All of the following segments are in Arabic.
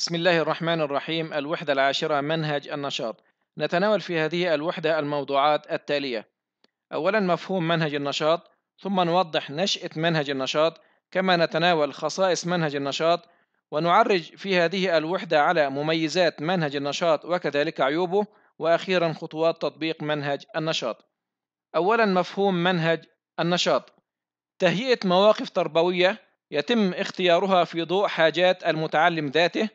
بسم الله الرحمن الرحيم الوحدة العاشرة منهج النشاط نتناول في هذه الوحدة الموضوعات التالية أولا مفهوم منهج النشاط ثم نوضح نشأة منهج النشاط كما نتناول خصائص منهج النشاط ونعرج في هذه الوحدة على مميزات منهج النشاط وكذلك عيوبه وأخيرا خطوات تطبيق منهج النشاط أولا مفهوم منهج النشاط تهيئة مواقف تربوية يتم اختيارها في ضوء حاجات المتعلم ذاته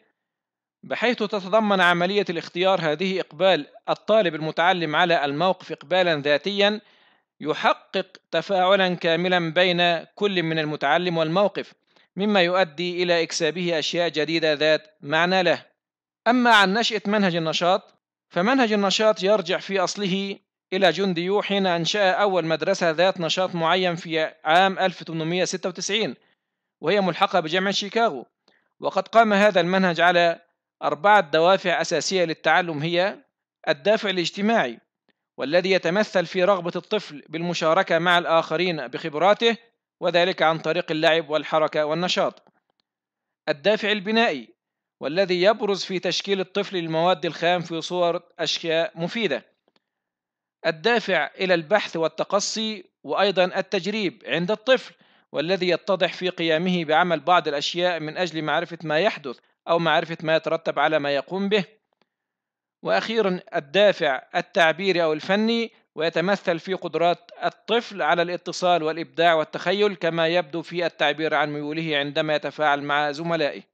بحيث تتضمن عملية الاختيار هذه إقبال الطالب المتعلم على الموقف إقبالا ذاتيا يحقق تفاعلا كاملا بين كل من المتعلم والموقف مما يؤدي إلى إكسابه أشياء جديدة ذات معنى له أما عن نشأة منهج النشاط فمنهج النشاط يرجع في أصله إلى جنديو حين أنشأ أول مدرسة ذات نشاط معين في عام 1896 وهي ملحقة بجامعة شيكاغو وقد قام هذا المنهج على أربعة دوافع أساسية للتعلم هي الدافع الاجتماعي والذي يتمثل في رغبة الطفل بالمشاركة مع الآخرين بخبراته وذلك عن طريق اللعب والحركة والنشاط. الدافع البنائي والذي يبرز في تشكيل الطفل للمواد الخام في صور أشياء مفيدة. الدافع إلى البحث والتقصي وأيضا التجريب عند الطفل والذي يتضح في قيامه بعمل بعض الأشياء من أجل معرفة ما يحدث أو معرفة ما يترتب على ما يقوم به وأخيرا الدافع التعبيري أو الفني ويتمثل في قدرات الطفل على الاتصال والإبداع والتخيل كما يبدو في التعبير عن ميوله عندما يتفاعل مع زملائه